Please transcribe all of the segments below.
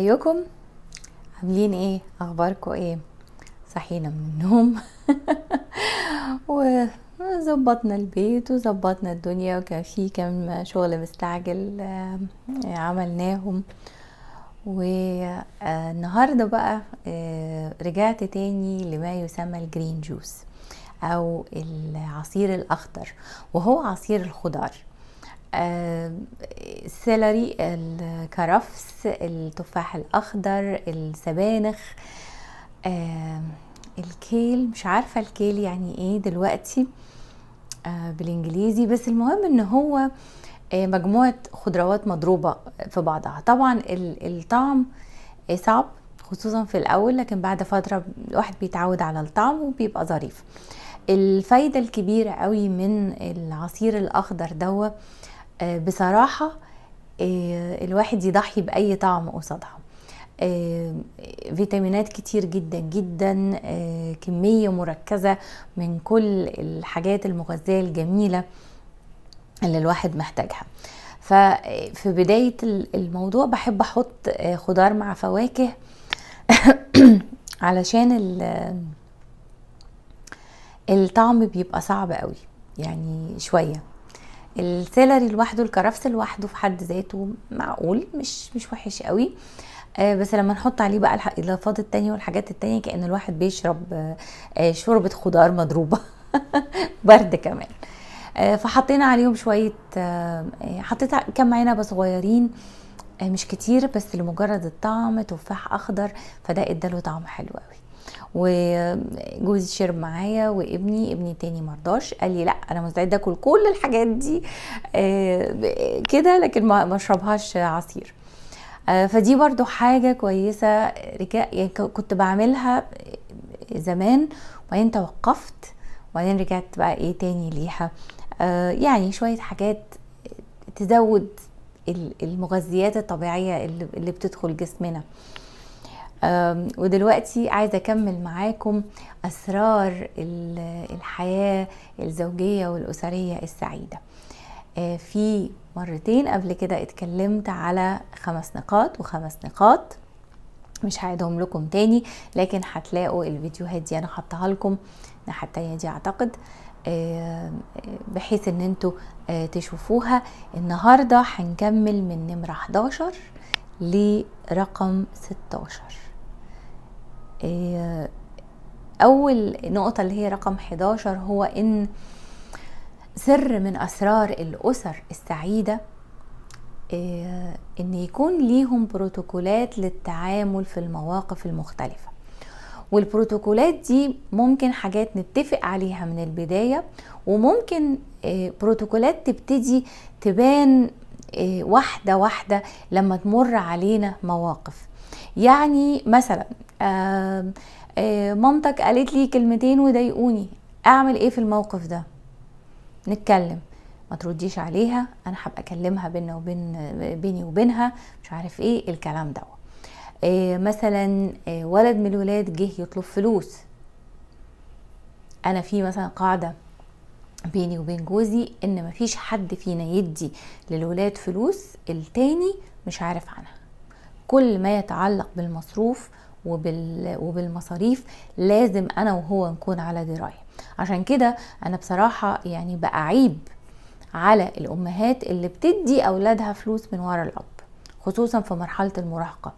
ازيكم عاملين ايه اخباركم ايه صحينا من النوم وظبطنا البيت وظبطنا الدنيا وكان في كم شغل مستعجل آه، عملناهم والنهارده آه، بقى آه، رجعت تاني لما يسمى الجرين جوس او العصير الاخضر وهو عصير الخضار السيلري الكرفس التفاح الاخضر السبانخ الكيل مش عارفه الكيل يعني ايه دلوقتي آه، بالانجليزي بس المهم ان هو آه، مجموعه خضروات مضروبه في بعضها طبعا الطعم آه، صعب خصوصا في الاول لكن بعد فتره الواحد بيتعود على الطعم وبيبقى ظريف الفايده الكبيره قوي من العصير الاخضر دوت آه، بصراحه آه، الواحد يضحي باي طعم قصادها آه، فيتامينات كتير جدا جدا كميه مركزه من كل الحاجات المغذيه الجميله اللي الواحد محتاجها ففي بدايه الموضوع بحب احط خضار مع فواكه علشان الطعم بيبقى صعب قوي يعني شويه السالري لوحده الكرفس لوحده في حد ذاته معقول مش مش وحش قوي آه، بس لما نحط عليه بقى الاضافات التانية والحاجات التانية كأن الواحد بيشرب آه، آه، شوربة خضار مضروبة برد كمان فحطينا عليهم شوية حطيت كم عنبة صغيرين مش كتير بس لمجرد الطعم تفاح اخضر فده اداله طعم حلو قوي وجوزي شرب معايا وابني ابني تاني مرضاش قال لي لا انا مستعد اكل كل الحاجات دي آه، كده لكن ما اشربهاش عصير آه، فدي برضو حاجة كويسة يعني كنت بعملها زمان وبعدين توقفت وبعدين رجعت بقى ايه تاني ليها آه، يعني شوية حاجات تزود المغذيات الطبيعية اللي بتدخل جسمنا ودلوقتي عايزه اكمل معاكم اسرار الحياه الزوجيه والاسريه السعيده أه، في مرتين قبل كده اتكلمت على خمس نقاط وخمس نقاط مش هعيدهم لكم تاني لكن هتلاقوا الفيديوهات دي انا حطها لكم حتى دي اعتقد أه، بحيث ان انتوا أه، تشوفوها النهارده هنكمل من نمره 11 لرقم 16 آه، اول نقطه اللي هي رقم 11 هو ان سر من اسرار الاسر السعيده آه، ان يكون ليهم بروتوكولات للتعامل في المواقف المختلفه والبروتوكولات دي ممكن حاجات نتفق عليها من البدايه وممكن آه، بروتوكولات تبتدي تبان واحده واحده لما تمر علينا مواقف يعني مثلا آه، مامتك قالت لي كلمتين وضايقوني اعمل ايه في الموقف ده نتكلم ما ترديش عليها انا هبقى اكلمها بينا وبين بيني وبينها مش عارف ايه الكلام ده إيه مثلا آه، ولد من الولاد جه يطلب فلوس انا في مثلا قاعده بيني وبين جوزي ان مفيش حد فينا يدي للولاد فلوس التاني مش عارف عنها كل ما يتعلق بالمصروف وبال... وبالمصاريف لازم انا وهو نكون على درايه عشان كده انا بصراحه يعني بعيب على الامهات اللي بتدي اولادها فلوس من ورا الاب خصوصا في مرحله المراهقه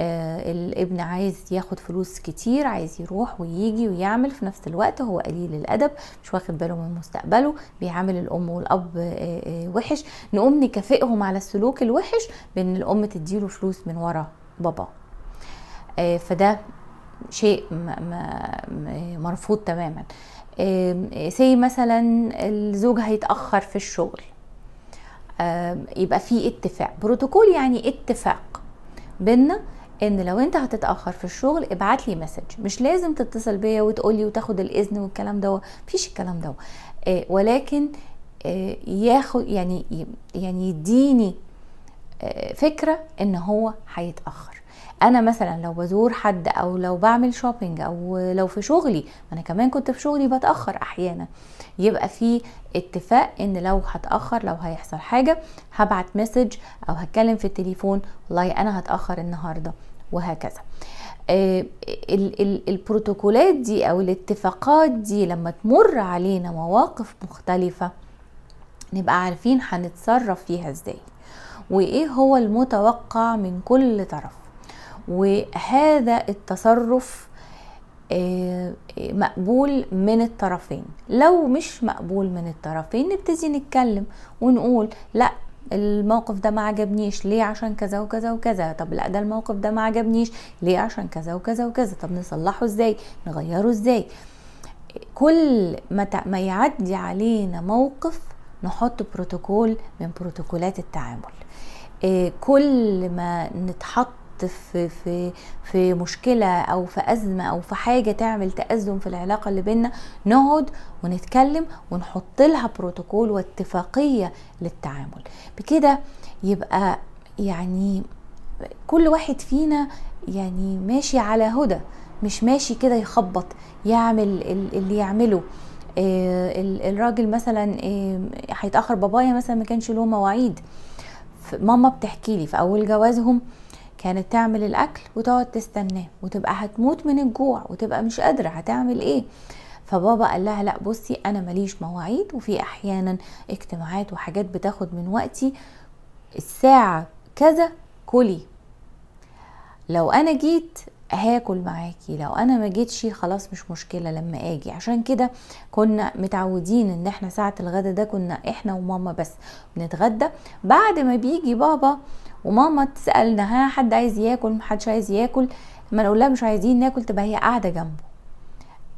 آه الابن عايز ياخد فلوس كتير عايز يروح ويجي ويعمل في نفس الوقت هو قليل الادب مش واخد باله من مستقبله بيعامل الام والاب آه آه وحش نقوم نكافئهم على السلوك الوحش بان الام تديله فلوس من ورا بابا آه، فده شيء مرفوض تماما سي آه، مثلا الزوج هيتاخر في الشغل آه، يبقى في اتفاق بروتوكول يعني اتفاق بينا ان لو انت هتتاخر في الشغل ابعت لي مسج مش لازم تتصل بيا وتقولي وتاخد الاذن والكلام ده مفيش الكلام ده ولكن ياخد يعني يعني يديني فكره ان هو هيتاخر انا مثلا لو بزور حد او لو بعمل شوبينج او لو في شغلي انا كمان كنت في شغلي بتاخر احيانا يبقى في اتفاق ان لو هتاخر لو هيحصل حاجه هبعت مسج او هتكلم في التليفون والله انا هتاخر النهارده وهكذا آه، البروتوكولات دي او الاتفاقات دي لما تمر علينا مواقف مختلفه نبقى عارفين هنتصرف فيها ازاي وايه هو المتوقع من كل طرف وهذا التصرف آه، آه، مقبول من الطرفين لو مش مقبول من الطرفين نبتدي نتكلم ونقول لا الموقف ده ما عجبنيش ليه عشان كذا وكذا وكذا طب لا ده الموقف ده ما عجبنيش ليه عشان كذا وكذا وكذا طب نصلحه ازاي نغيره ازاي كل ما, ما يعدي علينا موقف نحط بروتوكول من بروتوكولات التعامل آه، كل ما نتحط في في في مشكله او في ازمه او في حاجه تعمل تازم في العلاقه اللي بينا نقعد ونتكلم ونحط لها بروتوكول واتفاقيه للتعامل بكده يبقى يعني كل واحد فينا يعني ماشي على هدى مش ماشي كده يخبط يعمل اللي يعمله آه، الراجل مثلا آه، هيتاخر بابايا مثلا ما كانش له مواعيد ماما بتحكي لي في اول جوازهم كانت تعمل الاكل وتقعد تستناه وتبقى هتموت من الجوع وتبقى مش قادره هتعمل ايه فبابا قال لها لا بصي انا ماليش مواعيد وفي احيانا اجتماعات وحاجات بتاخد من وقتي الساعه كذا كلي لو انا جيت هاكل معاكي لو انا ما جيتش خلاص مش مشكله لما اجي عشان كده كنا متعودين ان احنا ساعه الغدا ده كنا احنا وماما بس بنتغدى بعد ما بيجي بابا وماما تسالنا ها حد عايز ياكل محدش عايز ياكل ما نقول لها مش عايزين ناكل تبقى هي قاعده جنبه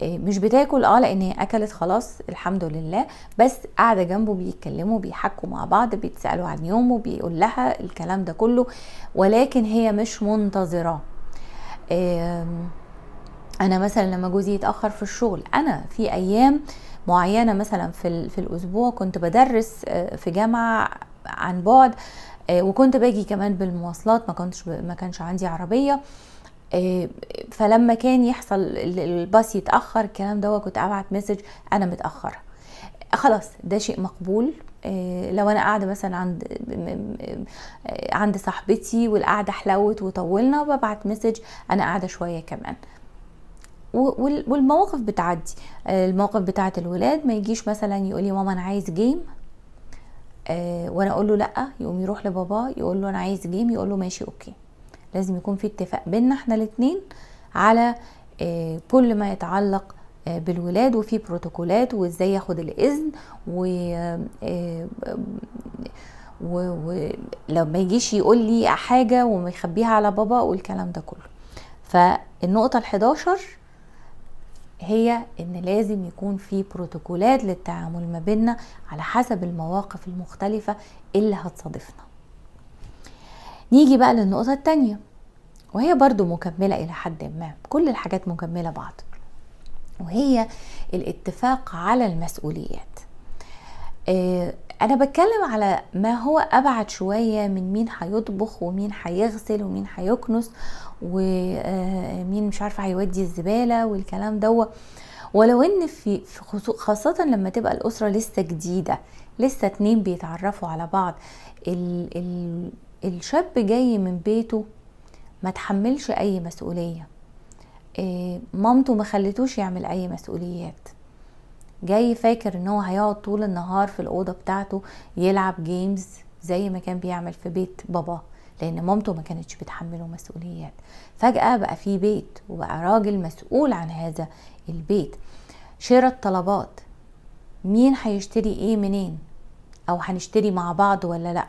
إيه، مش بتاكل اه لان هي اكلت خلاص الحمد لله بس قاعده جنبه بيتكلموا بيحكوا مع بعض بيتسالوا عن يومه بيقول لها الكلام ده كله ولكن هي مش منتظره انا مثلا لما جوزي يتاخر في الشغل انا في ايام معينه مثلا في في الاسبوع كنت بدرس آه، في جامعه عن بعد آه، وكنت باجي كمان بالمواصلات ما كنتش ما كانش عندي عربيه آه، فلما كان يحصل الباص يتاخر الكلام ده كنت ابعت مسج انا متاخره خلاص ده شيء مقبول آه، لو انا قاعده مثلا عند عند صاحبتي والقعده حلوت وطولنا ببعت مسج انا قاعده شويه كمان والمواقف بتعدي المواقف بتاعت الولاد ما يجيش مثلا يقولي ماما انا عايز جيم آه، وانا اقول له لا يقوم يروح لباباه يقول له انا عايز جيم يقول له ماشي اوكي لازم يكون في اتفاق بيننا احنا الاثنين على آه، كل ما يتعلق آه، بالولاد وفي بروتوكولات وازاي ياخد الاذن و ولو ما يجيش يقول لي حاجه وما يخبيها على بابا والكلام ده كله فالنقطه ال11 هي ان لازم يكون في بروتوكولات للتعامل ما بيننا على حسب المواقف المختلفة اللي هتصادفنا نيجي بقى للنقطة التانية وهي برضو مكملة الى حد ما كل الحاجات مكملة بعض وهي الاتفاق على المسؤوليات آه، انا بتكلم على ما هو ابعد شويه من مين هيطبخ ومين هيغسل ومين هيكنس ومين مش عارفه هيودي الزباله والكلام دوت ولو ان في خاصة لما تبقى الأسرة لسه جديدة لسه اتنين بيتعرفوا على بعض ال ال الشاب جاي من بيته ما تحملش أي مسؤولية آه، مامته ما خلتوش يعمل أي مسؤوليات جاي فاكر ان هو هيقعد طول النهار في الأوضة بتاعته يلعب جيمز زي ما كان بيعمل في بيت باباه لان مامته ما كانتش بتحمله مسؤوليات فجاه بقى في بيت وبقى راجل مسؤول عن هذا البيت شراء الطلبات مين هيشتري ايه منين او هنشتري مع بعض ولا لا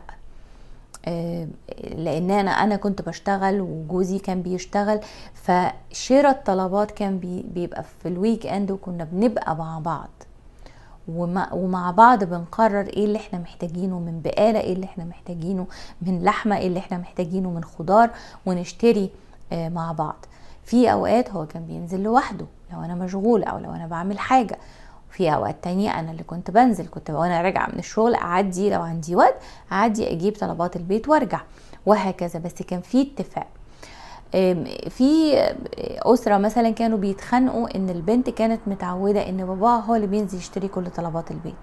آه لان انا انا كنت بشتغل وجوزي كان بيشتغل فشراء الطلبات كان بيبقى في الويك اند وكنا بنبقى مع بعض ومع بعض بنقرر ايه اللي احنا محتاجينه من بقالة ايه اللي احنا محتاجينه من لحمة ايه اللي احنا محتاجينه من خضار ونشتري آه، مع بعض في اوقات هو كان بينزل لوحده لو انا مشغولة او لو انا بعمل حاجة في اوقات تانية انا اللي كنت بنزل كنت وانا راجعة من الشغل اعدي لو عندي وقت اعدي اجيب طلبات البيت وارجع وهكذا بس كان في اتفاق في اسره مثلا كانوا بيتخانقوا ان البنت كانت متعوده ان باباها هو اللي بينزل يشتري كل طلبات البيت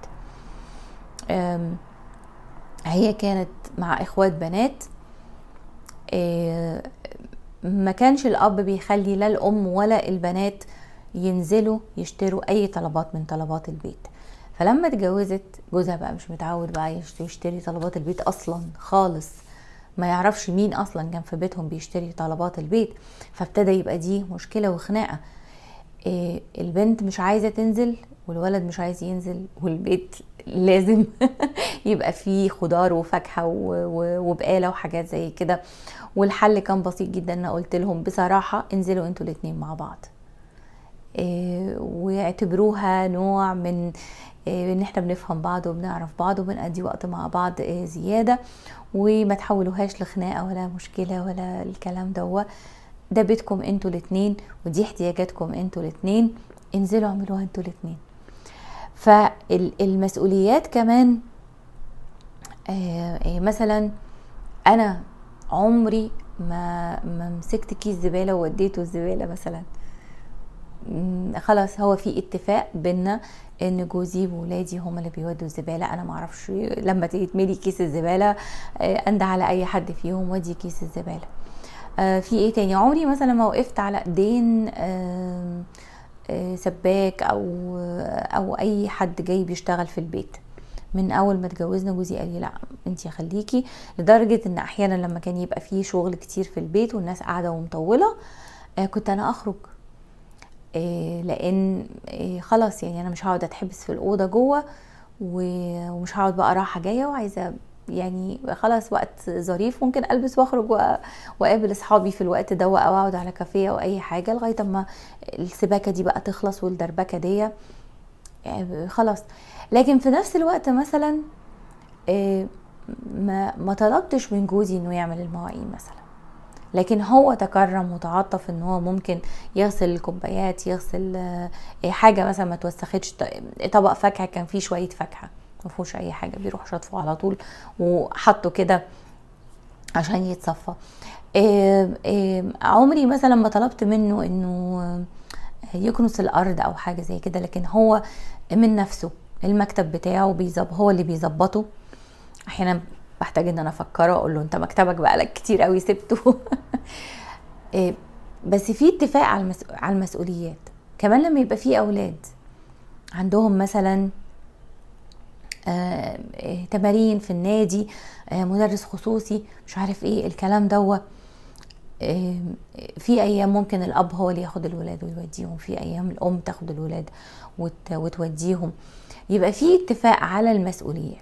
هي كانت مع اخوات بنات آه، ما كانش الاب بيخلي لا الام ولا البنات ينزلوا يشتروا اي طلبات من طلبات البيت فلما اتجوزت جوزها بقى مش متعود بقى يشتري طلبات البيت اصلا خالص ما يعرفش مين اصلا كان في بيتهم بيشتري طلبات البيت فابتدى يبقى دي مشكله وخناقه إيه، البنت مش عايزه تنزل والولد مش عايز ينزل والبيت لازم يبقى فيه خضار وفاكهه وبقاله وحاجات زي كده والحل كان بسيط جدا انا قلت لهم بصراحه انزلوا انتوا الاتنين مع بعض إيه، ويعتبروها نوع من إيه، ان احنا بنفهم بعض وبنعرف بعض وبنقضي وقت مع بعض إيه، زياده وما تحولوهاش لخناقه ولا مشكله ولا الكلام ده ده بيتكم انتوا الاثنين ودي احتياجاتكم انتوا الاثنين انزلوا اعملوها انتوا الاثنين فالمسؤوليات كمان مثلا انا عمري ما مسكت كيس زباله ووديته الزباله مثلا خلاص هو في اتفاق بينا ان جوزي وولادي هما اللي بيودوا الزباله انا ما اعرفش لما يتملي كيس الزباله آه، اندى على اي حد فيهم وادي كيس الزباله آه، في ايه تاني عمري مثلا ما وقفت على ايدين آه، سباك او او اي حد جاي بيشتغل في البيت من اول ما اتجوزنا جوزي قال لي لا انت خليكي لدرجه ان احيانا لما كان يبقى فيه شغل كتير في البيت والناس قاعده ومطوله كنت انا اخرج آه، لان آه، خلاص يعني انا مش هقعد اتحبس في الاوضه جوه ومش هقعد بقى راحه جايه وعايزه يعني خلاص وقت ظريف ممكن البس واخرج واقابل اصحابي في الوقت ده او اقعد على كافيه او اي حاجه لغايه اما السباكه دي بقى تخلص والدربكه دي آه، خلاص لكن في نفس الوقت مثلا ما ما طلبتش من جوزي انه يعمل المواعين مثلا لكن هو تكرم وتعاطف ان هو ممكن يغسل الكوبايات يغسل آه، حاجه مثلا ما توسختش طبق فاكهه كان فيه شويه فاكهه ما فيهوش اي حاجه بيروح شاطفه على طول وحطه كده عشان يتصفى آه، آه، عمري مثلا ما طلبت منه انه يكنس الارض او حاجه زي كده لكن هو من نفسه المكتب بتاعه بيزب هو اللي بيظبطه احيانا بحتاج ان انا افكره اقول له انت مكتبك بقالك كتير قوي سبته آه، بس في اتفاق على على المسؤوليات كمان لما يبقى في اولاد عندهم مثلا آه،, آه تمارين في النادي آه مدرس خصوصي مش عارف ايه الكلام دوت آه في ايام ممكن الاب هو اللي ياخد الولاد ويوديهم في ايام الام تاخد الولاد وتوديهم يبقى في اتفاق على المسؤوليات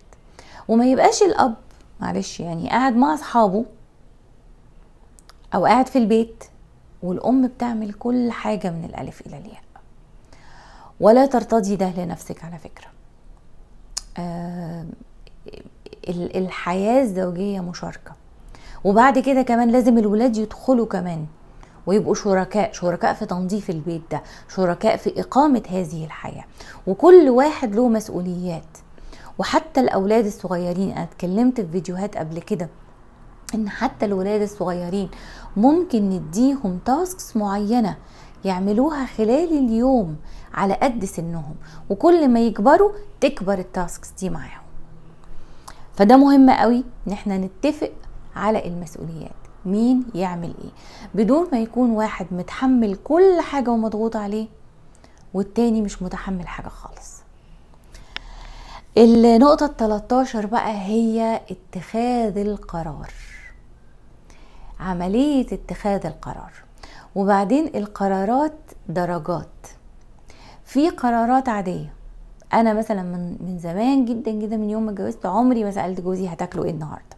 وما يبقاش الاب معلش يعني قاعد مع اصحابه او قاعد في البيت والام بتعمل كل حاجه من الالف الى الياء ولا ترتضي ده لنفسك على فكره آه الحياه الزوجيه مشاركه وبعد كده كمان لازم الولاد يدخلوا كمان ويبقوا شركاء شركاء في تنظيف البيت ده شركاء في إقامة هذه الحياة وكل واحد له مسؤوليات وحتى الاولاد الصغيرين انا اتكلمت في فيديوهات قبل كده ان حتى الولاد الصغيرين ممكن نديهم تاسكس معينه يعملوها خلال اليوم على قد سنهم وكل ما يكبروا تكبر التاسكس دي معاهم فده مهم قوي ان احنا نتفق على المسؤوليات مين يعمل ايه بدون ما يكون واحد متحمل كل حاجه ومضغوط عليه والتاني مش متحمل حاجه خالص النقطة 13 بقى هي اتخاذ القرار عملية اتخاذ القرار وبعدين القرارات درجات في قرارات عادية أنا مثلا من, من زمان جدا جدا من يوم ما اتجوزت عمري ما سألت جوزي هتاكلوا ايه النهاردة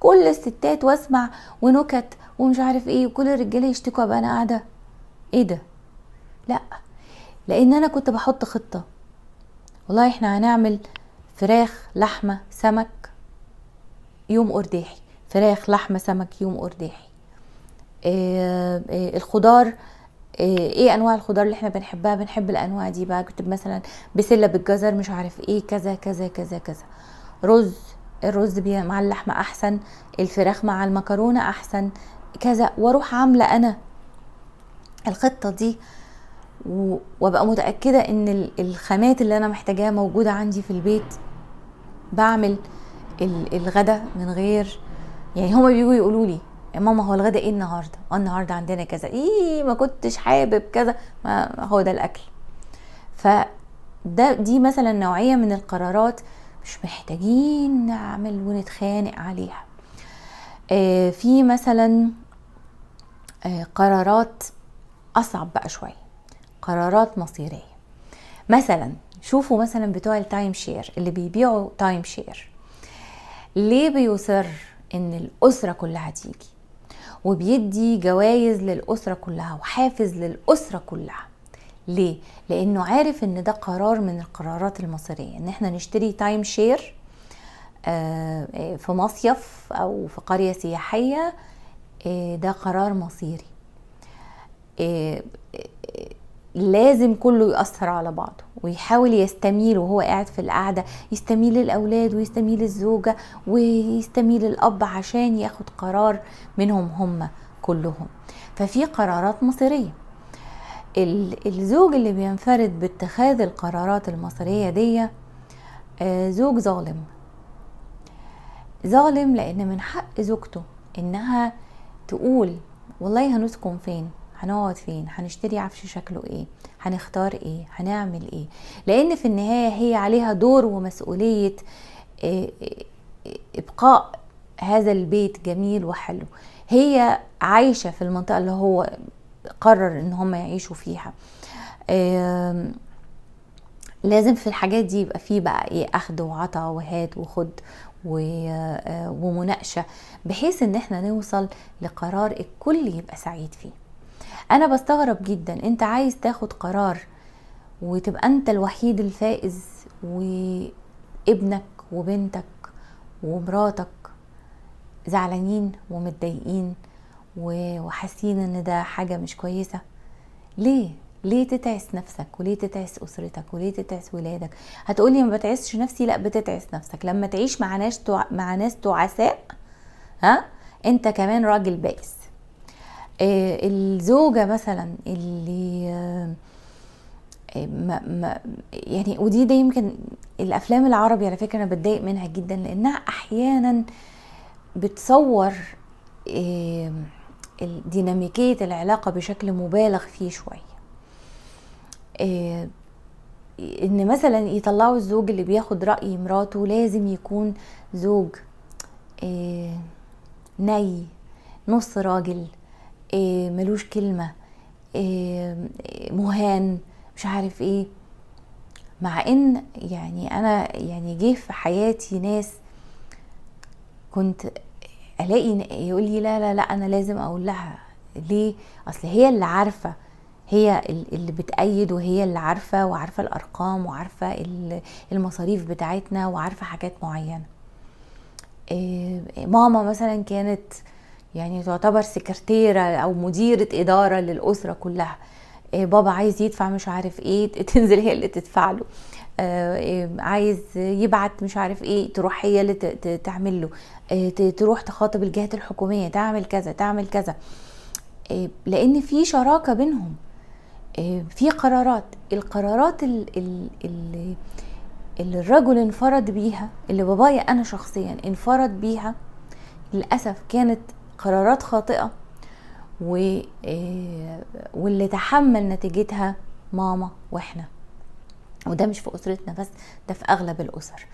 كل الستات واسمع ونكت ومش عارف ايه وكل الرجاله يشتكوا ابقى انا قاعده ايه ده لا لان انا كنت بحط خطه والله احنا هنعمل فراخ لحمة سمك يوم قرديحي فراخ لحمة سمك يوم قرديحي آه، آه، الخضار آه، ايه انواع الخضار اللي احنا بنحبها بنحب الانواع دي بقى كتب مثلا بسله بالجزر مش عارف ايه كذا كذا كذا كذا رز الرز مع اللحمه احسن الفراخ مع المكرونه احسن كذا واروح عامله انا الخطه دي وابقى متاكده ان الخامات اللي انا محتاجاها موجوده عندي في البيت بعمل الغدا من غير يعني هما بييجوا يقولوا لي يا ماما هو الغدا ايه النهارده آه، النهارده عندنا كذا ايه ما كنتش حابب كذا ما هو ده الاكل ف دي مثلا نوعيه من القرارات مش محتاجين نعمل ونتخانق عليها آه في مثلا آه قرارات اصعب بقى شويه قرارات مصيريه مثلا شوفوا مثلا بتوع التايم شير اللي بيبيعوا تايم شير ليه بيصر ان الاسره كلها تيجي وبيدي جوائز للاسره كلها وحافز للاسره كلها ليه لانه عارف ان ده قرار من القرارات المصيريه ان احنا نشتري تايم شير آه، آه، في مصيف او في قريه سياحيه آه، ده قرار مصيري لازم كله يأثر على بعضه ويحاول يستميل وهو قاعد في القعدة يستميل الأولاد ويستميل الزوجة ويستميل الأب عشان ياخد قرار منهم هم كلهم ففي قرارات مصيرية الزوج اللي بينفرد باتخاذ القرارات المصيرية دي آه، زوج ظالم ظالم لأن من حق زوجته إنها تقول والله هنسكن فين هنقعد فين هنشتري عفش شكله ايه هنختار ايه هنعمل ايه لان في النهايه هي عليها دور ومسؤوليه آه، آه، ابقاء هذا البيت جميل وحلو هي عايشه في المنطقه اللي هو قرر ان هم يعيشوا فيها لازم في الحاجات دي يبقى فيه بقى ايه اخد وعطى وهات وخد آه، ومناقشه بحيث ان احنا نوصل لقرار الكل يبقى سعيد فيه انا بستغرب جدا انت عايز تاخد قرار وتبقى انت الوحيد الفائز وابنك وبنتك ومراتك زعلانين ومتضايقين وحاسين ان ده حاجة مش كويسة ليه؟ ليه تتعس نفسك وليه تتعس اسرتك وليه تتعس ولادك هتقولي ما بتعسش نفسي لا بتتعس نفسك لما تعيش مع ناس تع... مع ناس تعساء ها انت كمان راجل بائس آه، الزوجه مثلا اللي آه، ما ما يعني ودي ده يمكن الافلام العربي على فكره انا بتضايق منها جدا لانها احيانا بتصور آه، ديناميكيه العلاقه بشكل مبالغ فيه شويه ان مثلا يطلعوا الزوج اللي بياخد راي مراته لازم يكون زوج ني نص راجل إيه، ملوش كلمة إيه، مهان مش عارف ايه مع ان يعني انا يعني جه في حياتي ناس كنت الاقي يقول لي لا لا لا انا لازم اقول لها ليه اصل هي اللي عارفه هي اللي بتأيد وهي اللي عارفة وعارفة الأرقام وعارفة المصاريف بتاعتنا وعارفة حاجات معينة إيه، ماما مثلا كانت يعني تعتبر سكرتيرة أو مديرة إدارة للأسرة كلها آه، بابا عايز يدفع مش عارف ايه تنزل هي اللي تدفع له آه، آه، عايز يبعت مش عارف ايه تروح هي اللي تعمل له تروح تخاطب الجهات الحكوميه تعمل كذا تعمل كذا لان في شراكه بينهم في قرارات القرارات اللي الرجل انفرد بيها اللي بابايا انا شخصيا انفرد بيها للاسف كانت قرارات خاطئه و... آه، واللي تحمل نتيجتها ماما واحنا وده مش في اسرتنا بس ده في اغلب الاسر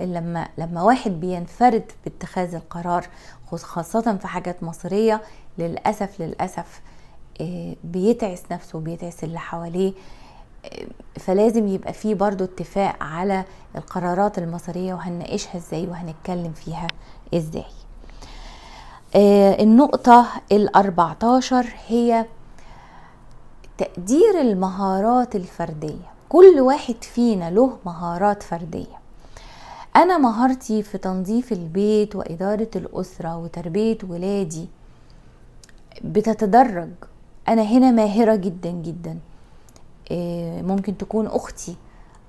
لما لما واحد بينفرد باتخاذ القرار خاصه في حاجات مصيريه للاسف للاسف آه، بيتعس نفسه وبيتعس اللي حواليه آه، فلازم يبقى فيه برضو اتفاق على القرارات المصيريه وهنناقشها ازاي وهنتكلم فيها ازاي آه، النقطة الأربعتاشر هي تقدير المهارات الفردية كل واحد فينا له مهارات فردية أنا مهارتي في تنظيف البيت وإدارة الأسرة وتربية ولادي بتتدرج أنا هنا ماهرة جدا جدا آه، ممكن تكون أختي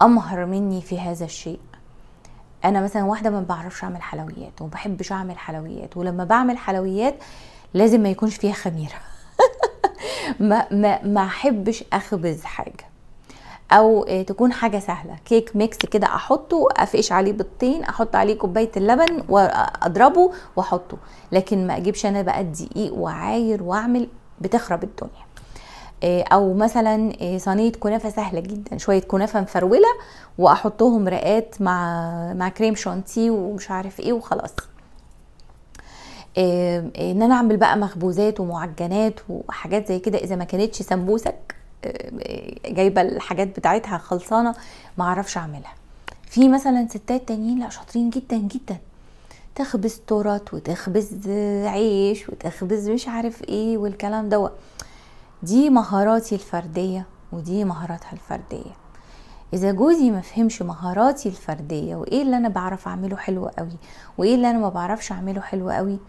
أمهر مني في هذا الشيء انا مثلا واحده ما بعرفش اعمل حلويات وما بحبش اعمل حلويات ولما بعمل حلويات لازم ما يكونش فيها خميره ما ما ما احبش اخبز حاجه او آه، تكون حاجه سهله كيك ميكس كده احطه افقش عليه بيضتين احط عليه كوبايه اللبن واضربه واحطه لكن ما اجيبش انا بقى الدقيق وعاير واعمل بتخرب الدنيا آه، او مثلا آه، صينيه كنافه سهله جدا شويه كنافه مفروله واحطهم رقات مع مع كريم شانتيه ومش عارف ايه وخلاص آه، ان انا اعمل بقى مخبوزات ومعجنات وحاجات زي كده اذا ما كانتش سمبوسك جايبه الحاجات بتاعتها خلصانه ما اعرفش اعملها في مثلا ستات تانيين لا شاطرين جدا جدا تخبز تورت وتخبز عيش وتخبز مش عارف ايه والكلام دوت دي مهاراتي الفردية ودي مهاراتها الفردية اذا جوزي ما فهمش مهاراتي الفردية وايه اللي انا بعرف اعمله حلو قوي وايه اللي انا ما بعرفش اعمله حلو قوي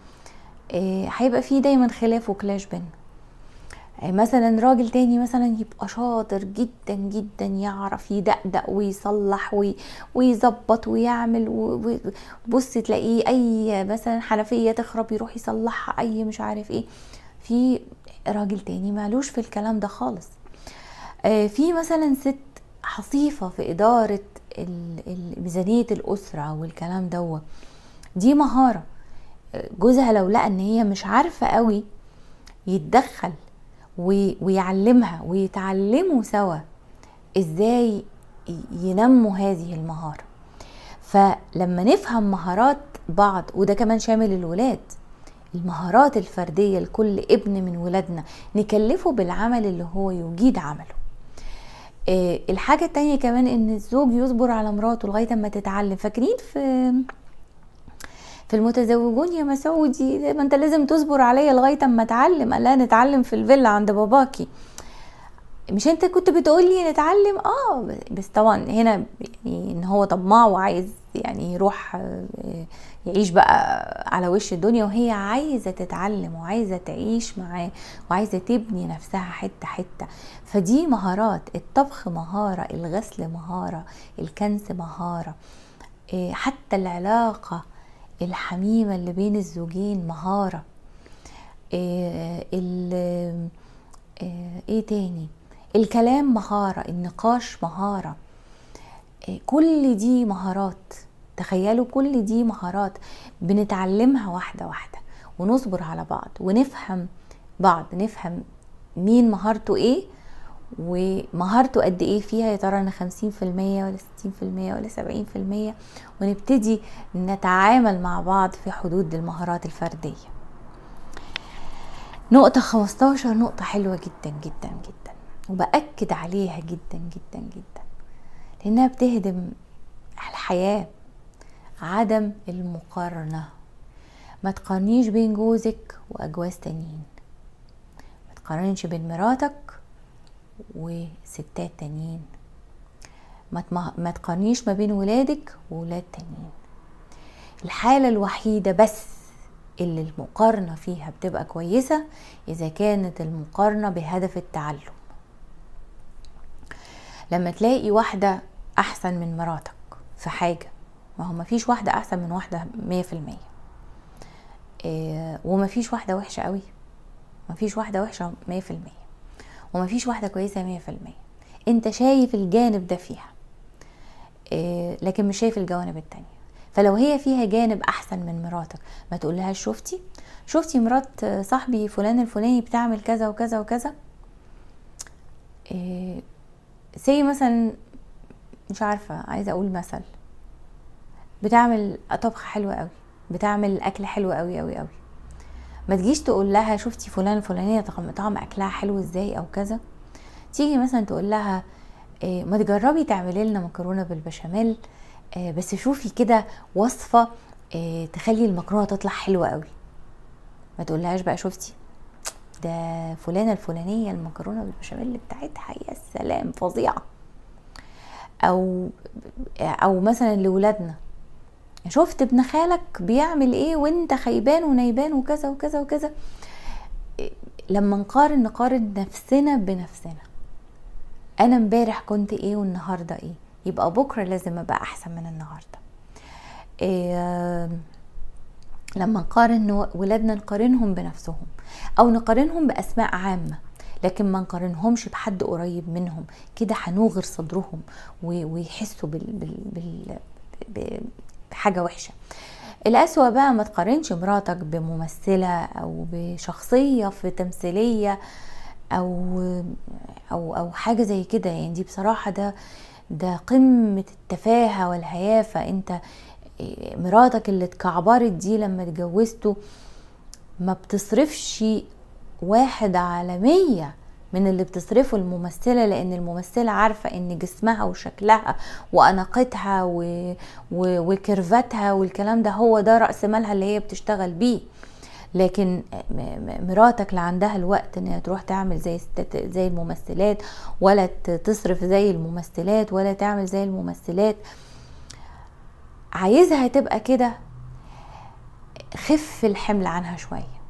آه، هيبقى فيه دايما خلاف وكلاش بينا آه، مثلا راجل تاني مثلا يبقى شاطر جدا جدا يعرف يدقدق ويصلح ويظبط ويعمل وبص تلاقيه اي مثلا حنفيه تخرب يروح يصلحها اي مش عارف ايه في راجل تاني مالوش في الكلام ده خالص آه، في مثلا ست حصيفة في إدارة ميزانية الأسرة والكلام دوت دي مهارة آه، جوزها لو لقى ان هي مش عارفة قوي يتدخل ويعلمها ويتعلموا سوا ازاي ينموا هذه المهارة فلما نفهم مهارات بعض وده كمان شامل الولاد المهارات الفردية لكل ابن من ولادنا نكلفه بالعمل اللي هو يجيد عمله إيه الحاجة التانية كمان ان الزوج يصبر على مراته لغاية ما تتعلم فاكرين في في المتزوجون يا مسعودي ما انت لازم تصبر عليا لغاية اما اتعلم قال نتعلم في الفيلا عند باباكي مش انت كنت بتقولي نتعلم اه بس طبعا هنا يعني ان هو طماع وعايز يعني يروح آه، يعيش بقى على وش الدنيا وهي عايزه تتعلم وعايزه تعيش معاه وعايزه تبني نفسها حته حته فدي مهارات الطبخ مهاره الغسل مهاره الكنس مهاره آه، حتى العلاقه الحميمه اللي بين الزوجين مهاره آه، آه، ايه تاني الكلام مهاره النقاش مهاره كل دي مهارات تخيلوا كل دي مهارات بنتعلمها واحدة واحدة ونصبر على بعض ونفهم بعض نفهم مين مهارته ايه ومهارته قد ايه فيها يا ترى انا 50% ولا 60% ولا 70% ونبتدي نتعامل مع بعض في حدود المهارات الفردية نقطة 15 نقطة حلوة جدا جدا جدا وبأكد عليها جدا جدا جدا لأنها بتهدم الحياة عدم المقارنة ما تقارنيش بين جوزك وأجواز تانيين ما تقارنش بين مراتك وستات تانيين ما تقارنيش ما بين ولادك وولاد تانيين الحالة الوحيدة بس اللي المقارنة فيها بتبقى كويسة إذا كانت المقارنة بهدف التعلم لما تلاقي واحدة أحسن من مراتك في حاجة ما هو مفيش واحدة أحسن من واحدة مية في المية آه، ومفيش واحدة وحشة قوي مفيش واحدة وحشة مية في المية ومفيش واحدة كويسة مية في المية انت شايف الجانب ده فيها آه، لكن مش شايف الجوانب التانية فلو هي فيها جانب احسن من مراتك ما تقولهاش شفتي شفتي مرات صاحبي فلان الفلاني بتعمل كذا وكذا وكذا سي آه، مثلا مش عارفة عايزة اقول مثل بتعمل طبخه حلوه قوي بتعمل اكل حلو قوي قوي قوي ما تجيش تقول لها شفتي فلان الفلانيه طعم اكلها حلو ازاي او كذا تيجي مثلا تقول لها آه، ما تجربي تعملي لنا مكرونه بالبشاميل آه، بس شوفي كده وصفه آه، تخلي المكرونه تطلع حلوه قوي ما تقولهاش بقى شفتي ده فلانه الفلانيه المكرونه بالبشاميل بتاعتها يا سلام فظيعه او او مثلا لولادنا يعني شفت ابن خالك بيعمل ايه وانت خيبان ونايبان وكذا وكذا وكذا لما نقارن نقارن نفسنا بنفسنا انا امبارح كنت ايه والنهارده ايه يبقى بكره لازم ابقى احسن من النهارده إيه لما نقارن ولادنا نقارنهم بنفسهم او نقارنهم باسماء عامه لكن ما نقارنهمش بحد قريب منهم كده هنوغر صدرهم ويحسوا بال, بال, بال حاجه وحشه الأسوأ بقى ما تقارنش مراتك بممثلة أو بشخصية في تمثيلية أو أو أو حاجة زي كده يعني دي بصراحة ده ده قمة التفاهة والهيافة أنت مراتك اللي اتكعبرت دي لما اتجوزته ما بتصرفش واحد على مية من اللي بتصرفه الممثلة لان الممثلة عارفة ان جسمها وشكلها واناقتها و... و... وكرفتها والكلام ده هو ده رأس مالها اللي هي بتشتغل بيه لكن مراتك اللي عندها الوقت انها تروح تعمل زي زي الممثلات ولا تصرف زي الممثلات ولا تعمل زي الممثلات عايزها تبقى كده خف الحمل عنها شويه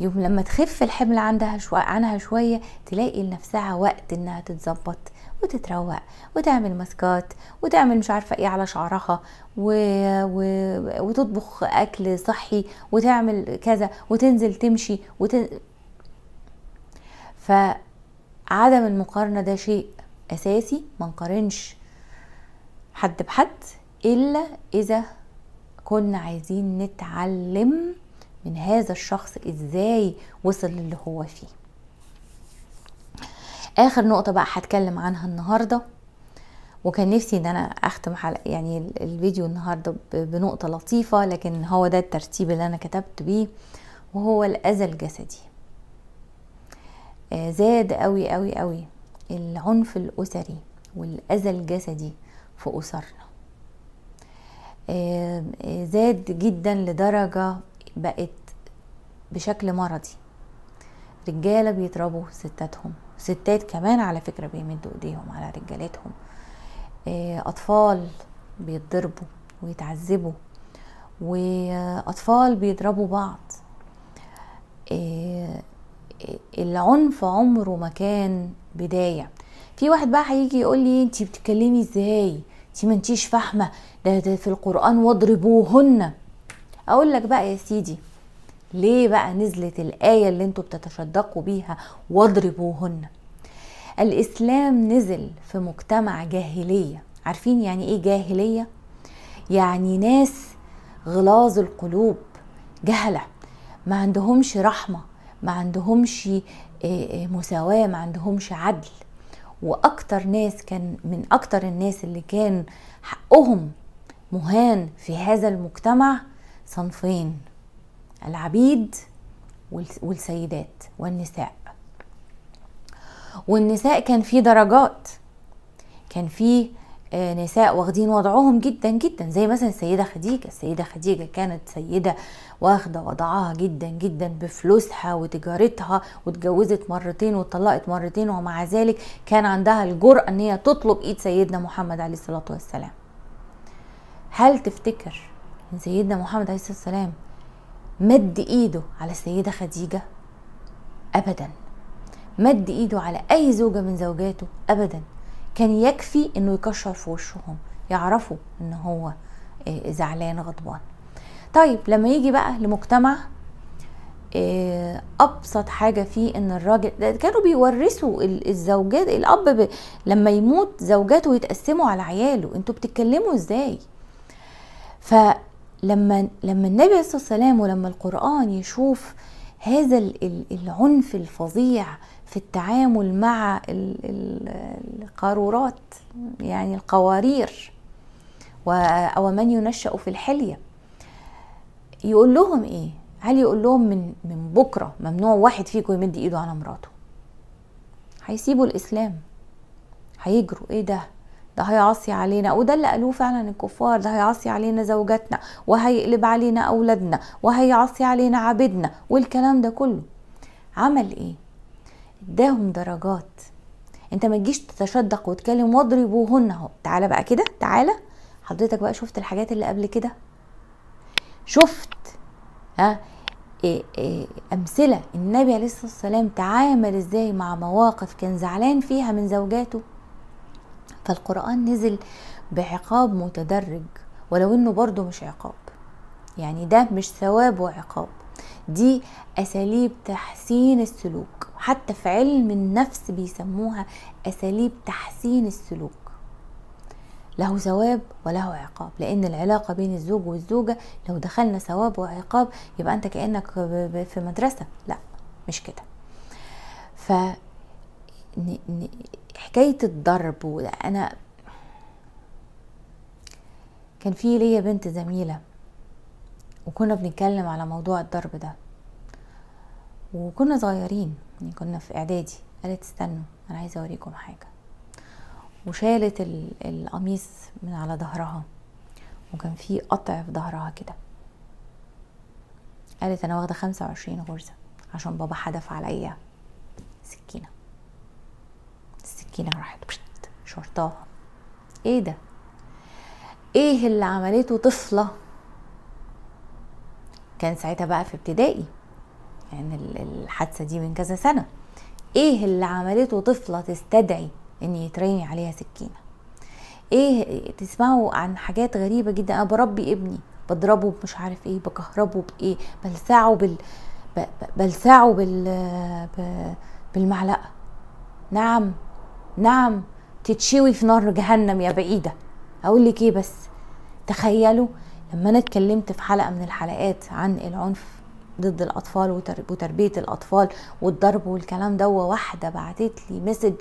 يوم لما تخف الحمل عندها شو... عنها شوية تلاقي لنفسها وقت انها تتظبط وتتروق وتعمل ماسكات وتعمل مش عارفه ايه على شعرها و... و... وتطبخ اكل صحي وتعمل كذا وتنزل تمشي وتن... فعدم المقارنه ده شيء اساسي ما نقارنش حد بحد الا اذا كنا عايزين نتعلم من هذا الشخص ازاي وصل للي هو فيه اخر نقطه بقى هتكلم عنها النهارده وكان نفسي ان انا اختم حلقة يعني الفيديو النهارده بنقطه لطيفه لكن هو ده الترتيب اللي انا كتبت بيه وهو الاذى الجسدي آه، زاد قوي قوي قوي العنف الاسري والاذى الجسدي في اسرنا آه، آه، زاد جدا لدرجه بقت بشكل مرضي رجالة بيضربوا ستاتهم ستات كمان على فكرة بيمدوا ايديهم على رجالتهم آه، اطفال بيتضربوا ويتعذبوا واطفال بيضربوا بعض آه، آه، العنف عمره ما كان بداية في واحد بقى هيجي يقول لي انتي بتتكلمي ازاي انتي ما انتيش فاهمة ده, ده في القرآن واضربوهن اقول لك بقى يا سيدي ليه بقى نزلت الآية اللي انتوا بتتشدقوا بيها واضربوهن الإسلام نزل في مجتمع جاهلية عارفين يعني ايه جاهلية؟ يعني ناس غلاظ القلوب جهلة ما عندهمش رحمة ما عندهمش آه، آه، مساواة ما عندهمش عدل واكتر ناس كان من اكتر الناس اللي كان حقهم مهان في هذا المجتمع صنفين العبيد والسيدات والنساء والنساء كان في درجات كان في آه، نساء واخدين وضعهم جدا جدا زي مثلا السيده خديجه السيده خديجه كانت سيده واخده وضعها جدا جدا بفلوسها وتجارتها واتجوزت مرتين واتطلقت مرتين ومع ذلك كان عندها الجرأه ان هي تطلب ايد سيدنا محمد عليه الصلاه والسلام هل تفتكر ان سيدنا محمد عليه الصلاه والسلام مد ايده على السيده خديجه ابدا مد ايده على اي زوجه من زوجاته ابدا كان يكفي انه يكشر في وشهم يعرفوا ان هو آه، زعلان غضبان طيب لما يجي بقى لمجتمع آه، ابسط حاجه فيه ان الراجل كانوا بيورثوا الزوجات الاب ب... لما يموت زوجاته يتقسموا على عياله انتوا بتتكلموا ازاي ف لما لما النبي عليه الصلاه والسلام ولما القران يشوف هذا العنف الفظيع في التعامل مع القارورات يعني القوارير ومن ينشأ في الحلية يقول لهم ايه هل يقول لهم من من بكره ممنوع واحد فيكم يمد ايده على مراته هيسيبوا الاسلام هيجروا ايه ده ده هيعصي علينا وده اللي قالوه فعلا الكفار ده هيعصي علينا زوجاتنا وهيقلب علينا اولادنا وهيعصي علينا عبيدنا والكلام ده كله عمل ايه اداهم درجات انت ما تجيش تتشدق وتكلم واضربوهن اهو تعالى بقى كده تعالى حضرتك بقى شفت الحاجات اللي قبل كده شفت ها إيه، إيه، امثله النبي عليه الصلاه والسلام تعامل ازاي مع مواقف كان زعلان فيها من زوجاته فالقرآن نزل بعقاب متدرج ولو انه برضه مش عقاب يعني ده مش ثواب وعقاب دي اساليب تحسين السلوك حتى في علم النفس بيسموها اساليب تحسين السلوك له ثواب وله عقاب لان العلاقه بين الزوج والزوجه لو دخلنا ثواب وعقاب يبقى انت كانك في مدرسه لا مش كده ف حكايه الضرب انا كان في ليا بنت زميله وكنا بنتكلم على موضوع الضرب ده وكنا صغيرين يعني كنا في اعدادي قالت استنوا انا عايزه اوريكم حاجه وشالت القميص من على ظهرها وكان في قطع في ظهرها كده قالت انا واخده خمسة وعشرين غرزه عشان بابا حدف عليا سكينه السكينه راحت بشت شرطاها ايه ده ايه اللي عملته طفله كان ساعتها بقى في ابتدائي يعني الحادثه دي من كذا سنه ايه اللي عملته طفله تستدعي ان يترمي عليها سكينه ايه تسمعوا عن حاجات غريبه جدا انا بربي ابني بضربه مش عارف ايه بكهربه بايه بلسعه بال بلسعه بال بالمعلقه نعم نعم تتشوي في نار جهنم يا بعيدة أقول لك إيه بس تخيلوا لما أنا اتكلمت في حلقة من الحلقات عن العنف ضد الأطفال وتربية الأطفال والضرب والكلام ده واحدة بعتت لي مسج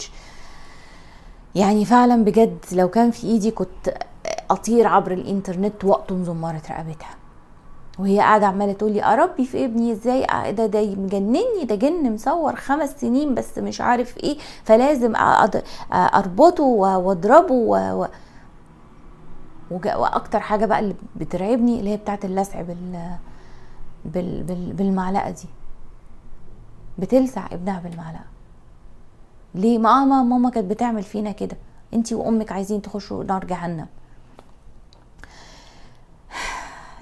يعني فعلا بجد لو كان في إيدي كنت أطير عبر الإنترنت وأقطم زمارة رقبتها وهي قاعده عماله تقول لي اربي في ابني ازاي آه، ده ده مجنني ده جن مصور خمس سنين بس مش عارف ايه فلازم اربطه واضربه و... واكتر حاجه بقى اللي بترعبني اللي هي بتاعه اللسع بال... بال... بال... بالمعلقه دي بتلسع ابنها بالمعلقه ليه ماما ماما كانت بتعمل فينا كده انتي وامك عايزين تخشوا نار جهنم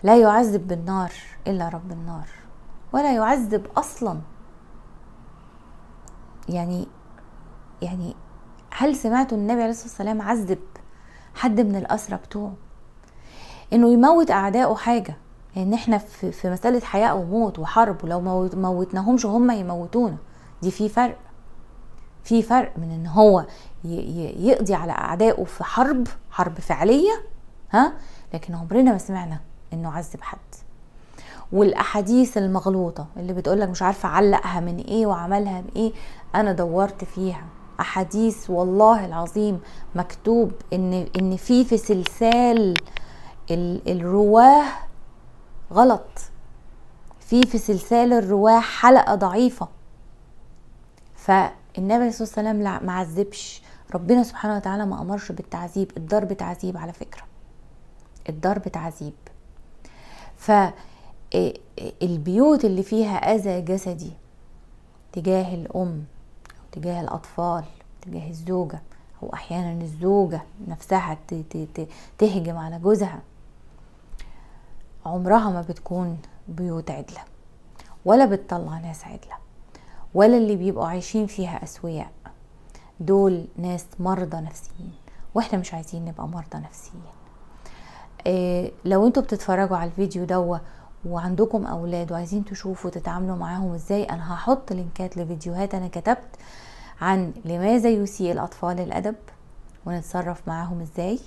لا يعذب بالنار الا رب النار ولا يعذب اصلا يعني يعني هل سمعتوا النبي عليه الصلاه والسلام عذب حد من الاسرى بتوعه انه يموت اعدائه حاجه ان يعني احنا في, في مساله حياه وموت وحرب ولو موتناهمش هم يموتونا دي في فرق في فرق من ان هو يقضي على اعدائه في حرب حرب فعليه ها لكن عمرنا ما سمعنا انه عذب حد والاحاديث المغلوطه اللي بتقول لك مش عارفه علقها من ايه وعملها بايه انا دورت فيها احاديث والله العظيم مكتوب ان ان في في سلسال الرواه غلط في في سلسال الرواه حلقه ضعيفه فالنبي صلى الله عليه وسلم ما عذبش ربنا سبحانه وتعالى ما امرش بالتعذيب الضرب تعذيب على فكره الضرب تعذيب فالبيوت اللي فيها أذى جسدي تجاه الأم أو تجاه الأطفال تجاه الزوجة أو أحيانا الزوجة نفسها تهجم على جوزها عمرها ما بتكون بيوت عدلة ولا بتطلع ناس عدلة ولا اللي بيبقوا عايشين فيها أسوياء دول ناس مرضى نفسيين واحنا مش عايزين نبقى مرضى نفسيين آه، لو انتوا بتتفرجوا على الفيديو دوا وعندكم اولاد وعايزين تشوفوا تتعاملوا معاهم ازاي انا هحط لينكات لفيديوهات انا كتبت عن لماذا يسيء الاطفال الادب ونتصرف معاهم ازاي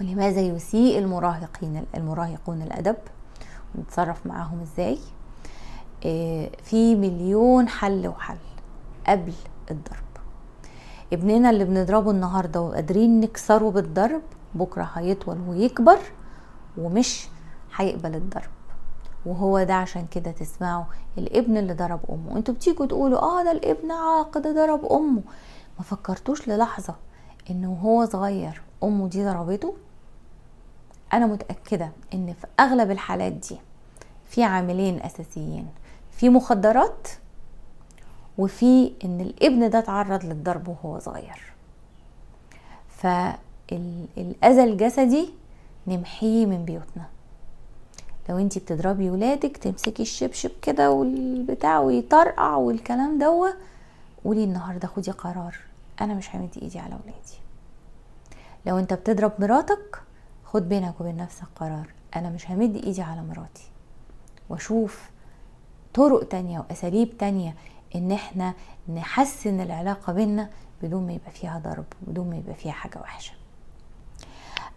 ولماذا يسيء المراهقين المراهقون الادب ونتصرف معاهم ازاي آه، في مليون حل وحل قبل الضرب ابننا اللي بنضربه النهارده وقادرين نكسره بالضرب بكرة هيطول ويكبر ومش هيقبل الضرب وهو ده عشان كده تسمعوا الابن اللي ضرب امه انتوا بتيجوا تقولوا اه ده الابن عاق ده ضرب امه ما فكرتوش للحظة انه هو صغير امه دي ضربته انا متأكدة ان في اغلب الحالات دي في عاملين اساسيين في مخدرات وفي ان الابن ده اتعرض للضرب وهو صغير ف الاذى الجسدي نمحيه من بيوتنا لو انتي بتضربي ولادك تمسكي الشبشب كده والبتاع ويطرقع والكلام دوا قولي النهارده خدي قرار انا مش همد ايدي على ولادي لو انت بتضرب مراتك خد بينك وبين نفسك قرار انا مش همد ايدي على مراتي واشوف طرق تانية واساليب تانية ان احنا نحسن العلاقة بينا بدون ما يبقى فيها ضرب بدون ما يبقى فيها حاجة وحشة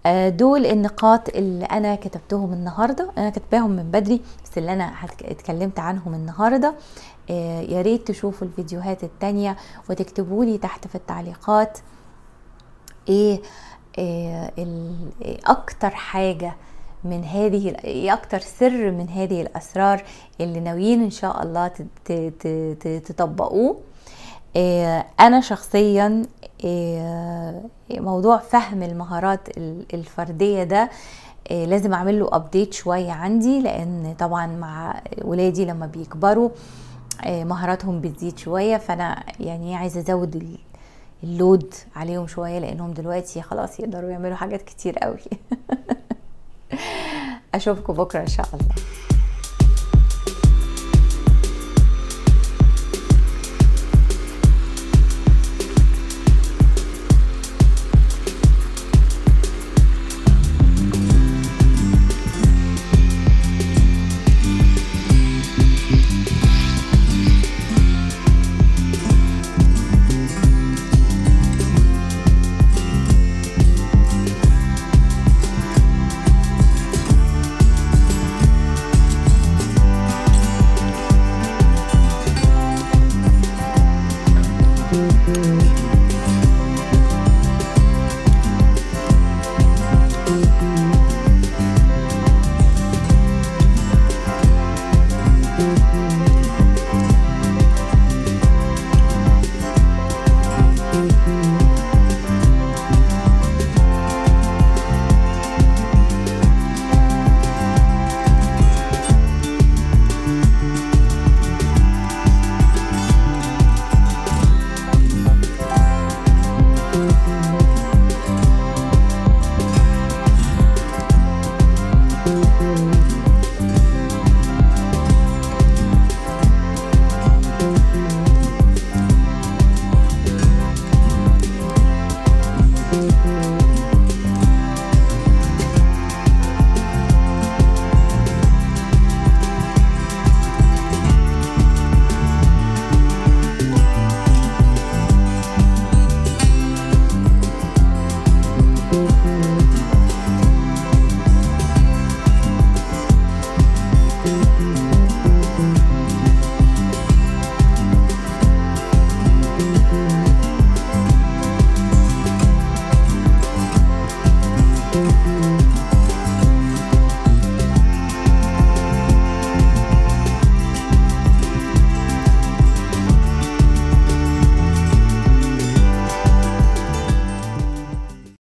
آه، دول النقاط اللي انا كتبتهم النهارده انا كاتباهم من بدري بس اللي انا اتكلمت عنهم النهارده آه، يا ريت تشوفوا الفيديوهات التانية وتكتبوا لي تحت في التعليقات ايه, إيه, إيه اكتر حاجه من هذه ايه اكتر سر من هذه الاسرار اللي ناويين ان شاء الله تطبقوه آه، انا شخصيا آه، موضوع فهم المهارات الفرديه ده آه، لازم اعمل له ابديت شويه عندي لان طبعا مع ولادي لما بيكبروا مهاراتهم بتزيد شويه فانا يعني عايزه ازود اللود عليهم شويه لانهم دلوقتي خلاص يقدروا يعملوا حاجات كتير قوي اشوفكم بكره ان شاء الله